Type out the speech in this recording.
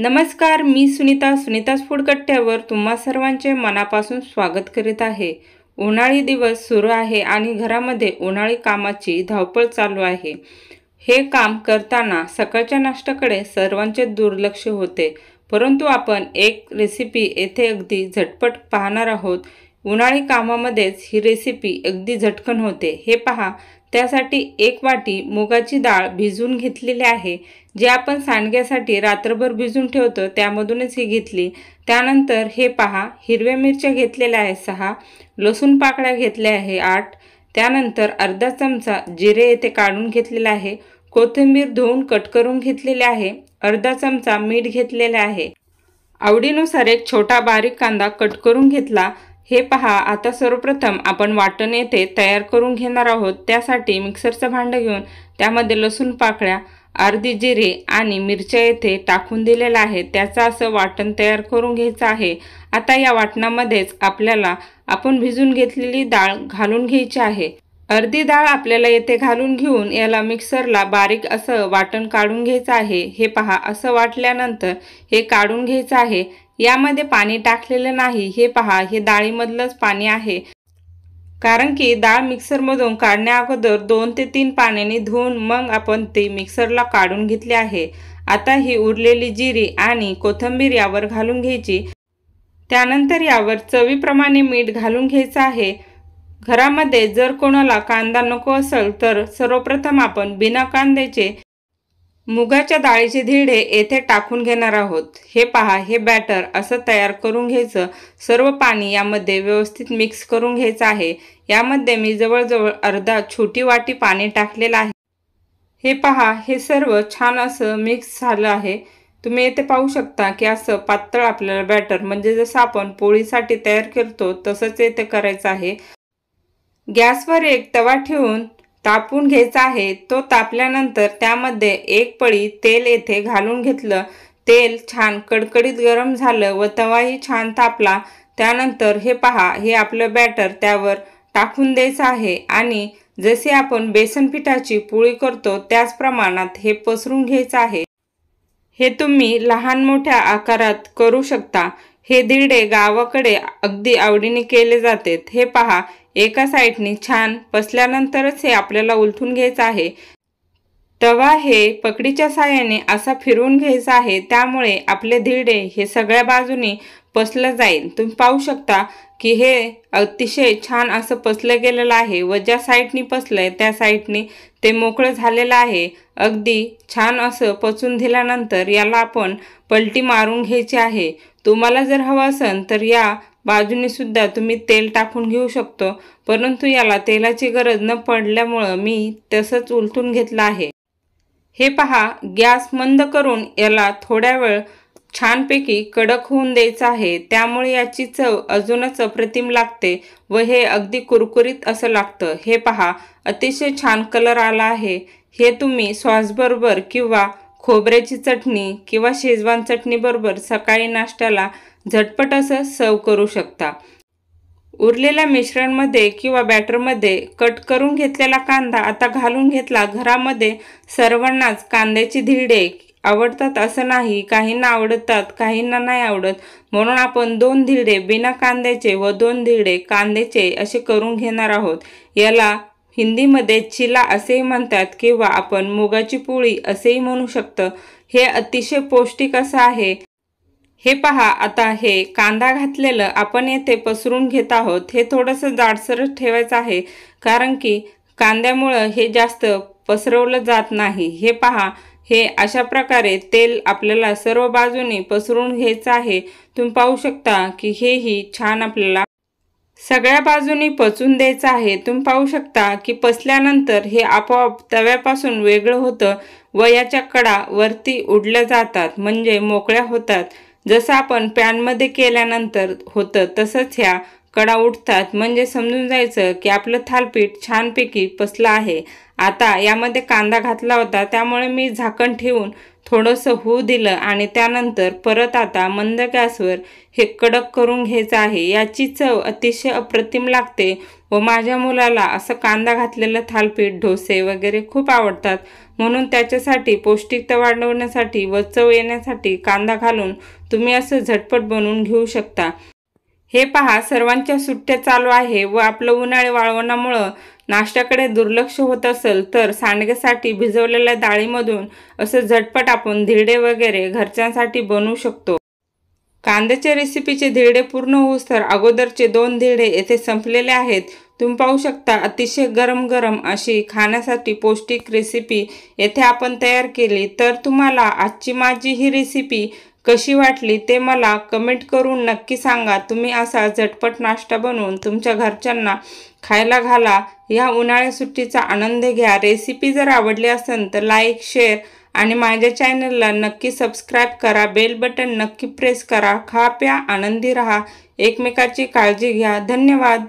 नमस्कार मी सुनीता सुनीतास फूड कट्ट्यावर तुम्हा सर्वांचे मनापासून स्वागत करीत आहे उन्हाळी दिवस सुरू आहे आणि घरामध्ये उन्हाळी कामाची धावपळ चालू आहे हे काम करताना सकाळच्या नाश्त्याकडे सर्वांचे दुर्लक्ष होते परंतु आपण एक रेसिपी येथे अगदी झटपट पाहणार आहोत उन्हाळी कामामध्येच ही रेसिपी अगदी झटकन होते हे पहा त्यासाठी एक वाटी मुगाची डाळ भिजून घेतलेली आहे जे आपण सांडग्यासाठी रात्रभर भिजून ठेवतो त्यामधूनच ही घेतली त्यानंतर हे पहा हिरव्या मिरच्या घेतलेल्या आहे सहा लसूण पाकळ्या घेतल्या आहे आठ त्यानंतर अर्धा चमचा जिरे येथे काढून घेतलेला आहे कोथिंबीर धुवून कट करून घेतलेले आहे अर्धा चमचा मीठ घेतलेला आहे आवडीनुसार एक छोटा बारीक कांदा कट करून घेतला हे पहा आता सर्वप्रथम आपण वाटण येथे तयार करून घेणार आहोत त्यासाठी मिक्सरचं भांडं घेऊन त्यामध्ये लसूण पाकळ्या अर्धी जिरे आणि मिरच्या येथे टाकून दिलेला आहे त्याचं असं वाटण तयार करून घ्यायचं आहे आता या वाटणामध्येच आपल्याला आपण भिजून घेतलेली डाळ घालून घ्यायची आहे अर्धी डाळ आपल्याला येथे घालून घेऊन याला मिक्सरला बारीक असं वाटण काढून घ्यायचं आहे हे पहा असं वाटल्यानंतर हे काढून घ्यायचं आहे यामध्ये पाणी टाकलेलं नाही हे पहा हे डाळीमधलंच पाणी आहे कारण की डाळ मिक्सरमधून काढण्या अगोदर दोन ते तीन पाण्याने धुवून मग आपण ते मिक्सरला काढून घेतले आहे आता ही उरलेली जिरी आणि कोथंबीर यावर घालून घ्यायची त्यानंतर यावर चवीप्रमाणे मीठ घालून घ्यायचं आहे घरामध्ये जर कोणाला कांदा नको असेल तर सर्वप्रथम आपण बिना कांद्याचे मुगाच्या डाळीचे धिडे येथे टाकून घेणार आहोत हे पहा हे बॅटर असं तयार करून घ्यायचं सर्व पाणी यामध्ये व्यवस्थित मिक्स करून घ्यायचं आहे यामध्ये मी जवळजवळ अर्धा छोटी वाटी पाणी टाकलेलं आहे हे पहा हे सर्व छान असं मिक्स झालं आहे तुम्ही येथे पाहू शकता की असं पातळ आपल्याला बॅटर म्हणजे जसं आपण पोळीसाठी तयार करतो तसंच येथे करायचं आहे गॅसवर एक तवा ठेवून तापून घ्यायचा आहे तो तापल्यानंतर त्यामध्ये एक पळी तेल येथे घालून घेतलं तेल छान कडकडीत गरम झालं व तवाही छान तापला त्यानंतर हे पहा हे आपलं बॅटर त्यावर टाकून द्यायचं आहे आणि जसे आपण बेसन पिठाची पोळी करतो त्याच प्रमाणात हे पसरून घ्यायचं आहे हे तुम्ही लहान मोठ्या आकारात करू शकता हे धिरडे गावाकडे अगदी आवडीने केले जाते हे पहा एका साईडने छान पसल्यानंतरच हे आपल्याला उलथून घ्यायचं आहे तवा हे पकडीच्या साह्याने असा फिरवून घ्यायचा आहे त्यामुळे आपले धिरडे हे सगळ्या बाजूनी पसलं जाईल तुम्ही पाहू शकता की हे अतिशय छान असं पसलं गेलेलं आहे व ज्या साईडनी पसलं आहे त्या साईडनी ते मोकळं झालेलं आहे अगदी छान असं पचून दिल्यानंतर याला आपण पलटी मारून घ्यायची आहे तुम्हाला जर हवं असेल तर या बाजूने सुद्धा तुम्ही तेल टाकून घेऊ शकतो परंतु याला तेलाची गरज न पडल्यामुळं मी तसंच उलटून घेतलं आहे हे पहा गॅस मंद करून याला थोड्या वेळ छानपैकी कडक होऊन द्यायचं आहे त्यामुळे याची चव अजूनच अप्रतिम लागते व हे अगदी कुरकुरीत असं लागतं हे पहा अतिशय छान कलर आला आहे हे तुम्ही सॉसबरोबर किंवा खोबऱ्याची चटणी किंवा शेजवान चटणीबरोबर सकाळी नाश्त्याला झटपट असं सर्व करू शकता उरलेल्या मिश्रणमध्ये किंवा बॅटरमध्ये कट करून घेतलेला कांदा आता घालून घेतला घरामध्ये सर्वांनाच कांद्याची धिरडे आवडतात असं नाही काहींना आवडतात काहींना नाही आवडत म्हणून आपण दोन धिरडे बिना कांद्याचे व दोन धिरडे कांद्याचे असे करून घेणार आहोत याला हिंदीमध्ये चिला असेही म्हणतात किंवा आपण मुगाची पोळी असेही म्हणू शकतं हे अतिशय पौष्टिक असं आहे हे पहा आता हे कांदा घातलेलं आपण येथे पसरून घेत आहोत हे थोडंसं जाडसरच ठेवायचं आहे कारण की कांद्यामुळं हे जास्त पसरवलं जात नाही हे पहा हे अशा प्रकारे तेल आपल्याला सर्व बाजूने पसरून घ्यायचं आहे तुम्ही पाहू शकता की हेही छान आपल्याला सगळ्या बाजूनी पचून द्यायचं आहे तुम्ही पाहू शकता की पसल्यानंतर हे आपोआप तव्यापासून वेगळं होतं व याच्या कडा वरती उडल्या जातात म्हणजे मोकळ्या होतात जसं आपण पॅनमध्ये केल्यानंतर होतं तसंच ह्या कडा उठतात म्हणजे समजून जायचं की आपलं थालपीठ छानपैकी पसलं आहे आता यामध्ये कांदा घातला होता त्यामुळे मी झाकण ठेवून थोडंसं होऊ दिलं आणि त्यानंतर परत आता मंद गॅसवर हे कडक करून घ्यायचं आहे याची चव अतिशय अप्रतिम लागते व माझ्या मुलाला असं कांदा घातलेलं थालपीठ डोसे वगैरे खूप आवडतात म्हणून त्याच्यासाठी पौष्टिकता वाढवण्यासाठी व चव येण्यासाठी कांदा घालून तुम्ही असं झटपट बनवून घेऊ शकता हे पहा सर्वांच्या सुट्ट्या चालू आहे व आपलं उन्हाळी वाळवण्यामुळं नाश्त्याकडे दुर्लक्ष होत असेल तर सांडग्यासाठी भिजवलेल्या डाळीमधून असं झटपट आपण धिरडे वगैरे घरच्यांसाठी बनवू शकतो कांद्याच्या रेसिपीचे धिरडे पूर्ण तर अगोदरचे दोन धिरडे येथे संपलेले आहेत तुम्ही पाहू शकता अतिशय गरम गरम अशी खाण्यासाठी पौष्टिक रेसिपी येथे आपण तयार केली तर तुम्हाला आजची माझी ही रेसिपी कशी वाटली ते मला कमेंट करून नक्की सांगा तुम्ही असा झटपट नाश्ता बनवून तुमच्या घरच्यांना खायला घाला या उन्हाळ्या सुट्टीचा आनंद घ्या रेसिपी जर आवडली असेल तर लाईक शेअर आणि माझ्या चॅनलला नक्की सबस्क्राईब करा बेल बटन नक्की प्रेस करा खा प्या आनंदी राहा एकमेकाची काळजी घ्या धन्यवाद